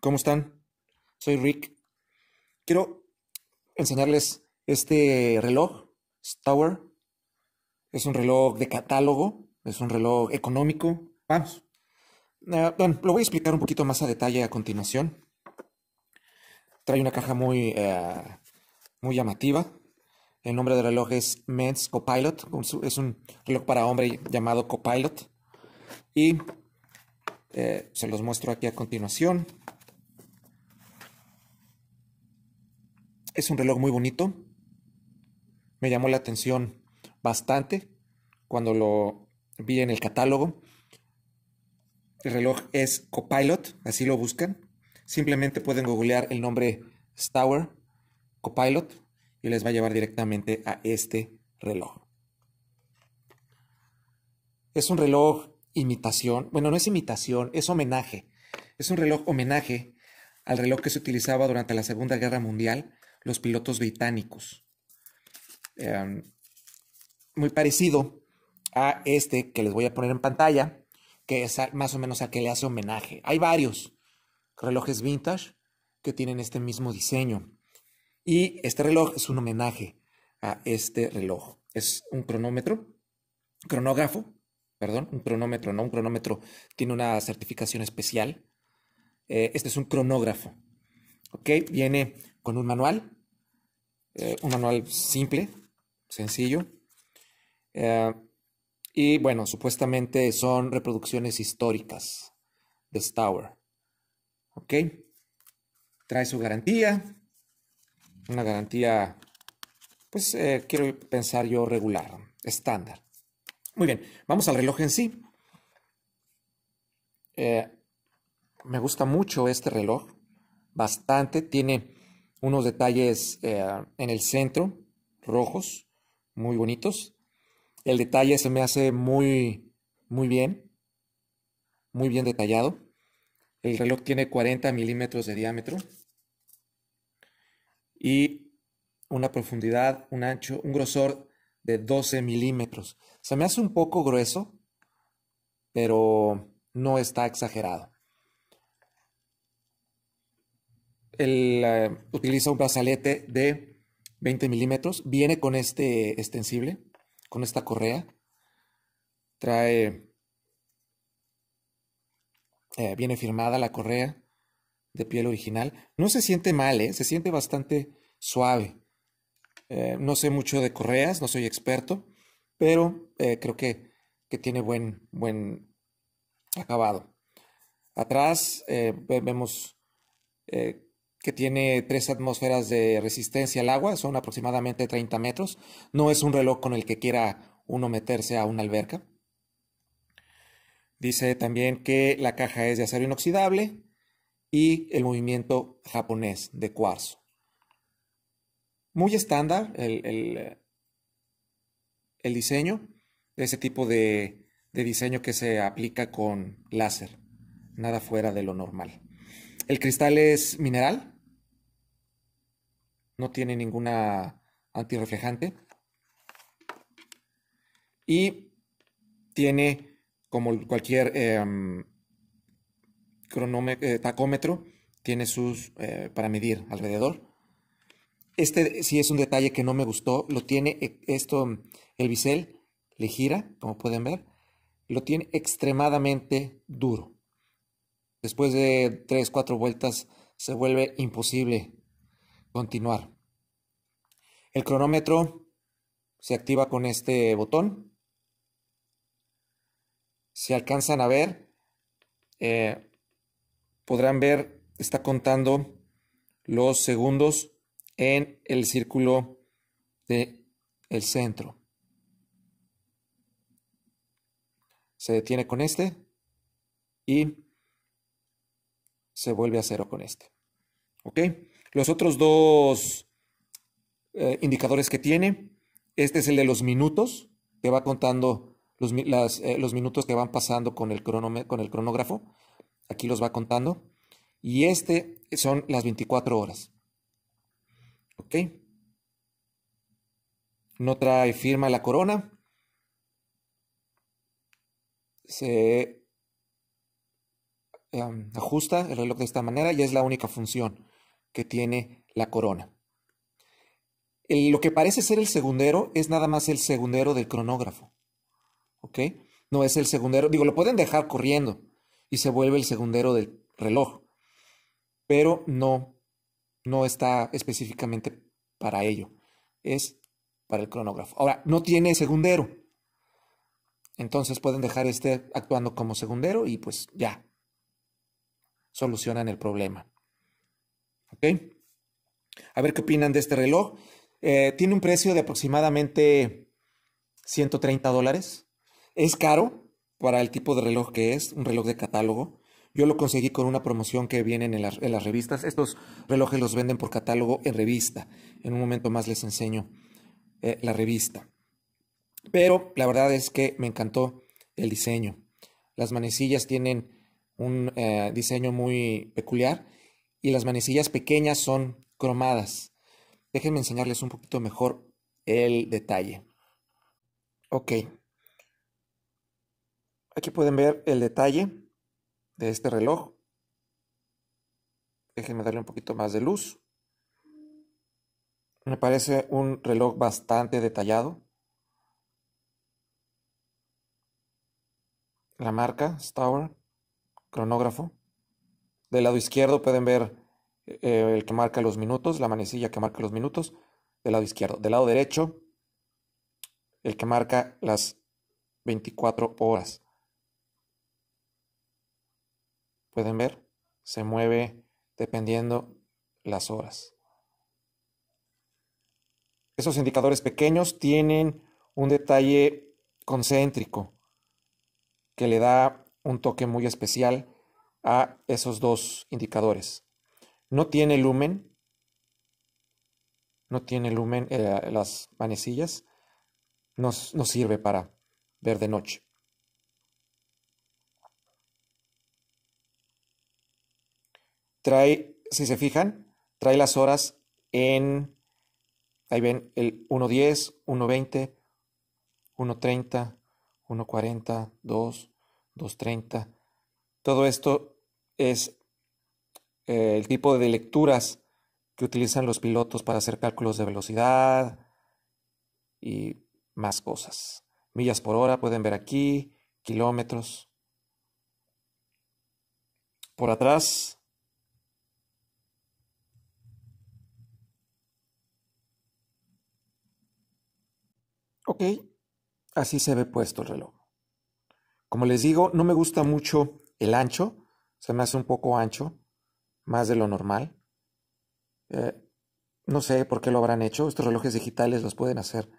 ¿Cómo están? Soy Rick. Quiero enseñarles este reloj, Tower. Es un reloj de catálogo, es un reloj económico. Vamos. Ah, lo voy a explicar un poquito más a detalle a continuación. Trae una caja muy, eh, muy llamativa. El nombre del reloj es Men's Copilot. Es un reloj para hombre llamado Copilot. Y eh, se los muestro aquí a continuación. Es un reloj muy bonito. Me llamó la atención bastante cuando lo vi en el catálogo. El reloj es Copilot, así lo buscan. Simplemente pueden googlear el nombre Stower Copilot y les va a llevar directamente a este reloj. Es un reloj imitación, bueno, no es imitación, es homenaje. Es un reloj homenaje al reloj que se utilizaba durante la Segunda Guerra Mundial los pilotos británicos. Em, muy parecido a este que les voy a poner en pantalla, que es más o menos a que le hace homenaje. Hay varios relojes vintage que tienen este mismo diseño. Y este reloj es un homenaje a este reloj. Es un cronómetro, cronógrafo, perdón, un cronómetro, no, un cronómetro tiene una certificación especial. Eh, este es un cronógrafo, ¿ok? Viene con un manual, eh, un manual simple, sencillo. Eh, y bueno, supuestamente son reproducciones históricas de Stower, ¿ok? Trae su garantía, una garantía, pues quiero pensar yo regular, estándar. Muy bien, vamos al reloj en sí. Eh, me gusta mucho este reloj, bastante. Tiene unos detalles eh, en el centro, rojos, muy bonitos. El detalle se me hace muy, muy bien, muy bien detallado. El reloj tiene 40 milímetros de diámetro y una profundidad, un ancho, un grosor de 12 milímetros. Se me hace un poco grueso, pero no está exagerado. Eh, utiliza un brazalete de 20 milímetros. Viene con este extensible, con esta correa. Trae. Eh, viene firmada la correa de piel original. No se siente mal, ¿eh? se siente bastante suave. Eh, no sé mucho de correas, no soy experto, pero eh, creo que, tiene buen, buen acabado. Atrás eh, vemos que tiene tres atmósferas de resistencia al agua, son aproximadamente 30 metros. No es un reloj con el que quiera uno meterse a una alberca. Dice también que la caja es de acero inoxidable y el movimiento japonés de cuarzo muy estándar el, el, diseño, ese tipo de, diseño que se aplica con láser, nada fuera de lo normal. El cristal es mineral, no tiene ninguna antirreflejante y tiene como cualquier em, eh, tacómetro, tiene sus eh, para medir alrededor este sí es un detalle que no me gustó. Lo tiene e, esto, el bisel le gira, como pueden ver. Lo tiene extremadamente duro. Después de 3, 4 vueltas se vuelve imposible continuar. El cronómetro se activa con este botón. Si alcanzan a ver, eh, podrán ver, está contando los segundos en el círculo del el centro. Se detiene con este y se vuelve a cero con este. ¿Ok? Los otros dos eh, indicadores que tiene, este es el de los minutos, que va contando los, eh, minutos que van pasando con el, con el cronógrafo. Aquí los va contando. Y este son las 24 horas. ¿Ok? No trae firma la corona. Se em, ajusta el reloj de esta manera y es la única función que tiene la corona. lo que parece ser el segundero es nada más el segundero del cronógrafo. No es el segundero. Digo, lo pueden dejar corriendo y se vuelve el segundero del reloj. Pero no no está específicamente para ello, es para el cronógrafo. Ahora, no tiene segundero, entonces pueden dejar este actuando como segundero y pues ya, solucionan el problema. ¿Ok? A ver qué opinan de este reloj. Eh, tiene un precio de aproximadamente 130 dólares. Es caro para el tipo de reloj que es, un reloj de catálogo. Yo lo conseguí con una promoción que viene en, las revistas. Estos relojes los venden por catálogo en revista. En un momento más les enseño eh, la revista. Pero la verdad es que me encantó el diseño. Las manecillas tienen un eh, diseño muy peculiar y las manecillas pequeñas son cromadas. Déjenme enseñarles un poquito mejor el detalle. Ok. Aquí pueden ver el detalle de este reloj. Déjenme darle un poquito más de luz. Me parece un reloj bastante detallado. La marca Stower, cronógrafo. Del lado izquierdo pueden ver eh, el que marca los minutos, la manecilla que marca los minutos. Del lado izquierdo. Del lado derecho, el que marca las 24 horas. Pueden ver, se mueve dependiendo las horas. Esos indicadores pequeños tienen un detalle concéntrico que le da un toque muy especial a esos dos indicadores. No tiene lumen, no tiene lumen eh, las manecillas, No nos sirve para ver de noche. trae, si se fijan, trae las horas en, ahí ven, el 1.10, 1.20, 1.30, 1.40, 2, 2.30. Todo esto es eh, el tipo de lecturas que utilizan los pilotos para hacer cálculos de velocidad y más cosas. Millas por hora pueden ver aquí, kilómetros. Por atrás Y así se ve puesto el reloj. Como les digo, no me gusta mucho el ancho, se me hace un poco ancho, más de lo normal. Eh, no sé por qué lo habrán hecho, estos relojes digitales los pueden hacer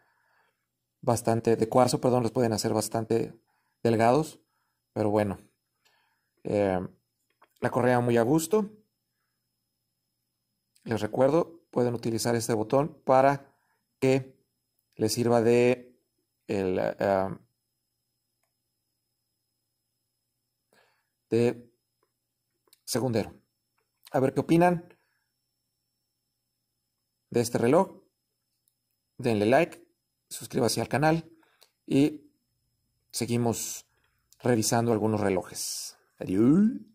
bastante, de cuarzo, perdón, los pueden hacer bastante delgados, pero bueno. Eh, la correa muy a gusto. Les recuerdo, pueden utilizar este botón para que les sirva de el, eh, de segundero. A ver qué opinan de este reloj. Denle like, suscríbase al canal y seguimos revisando algunos relojes. Adiós.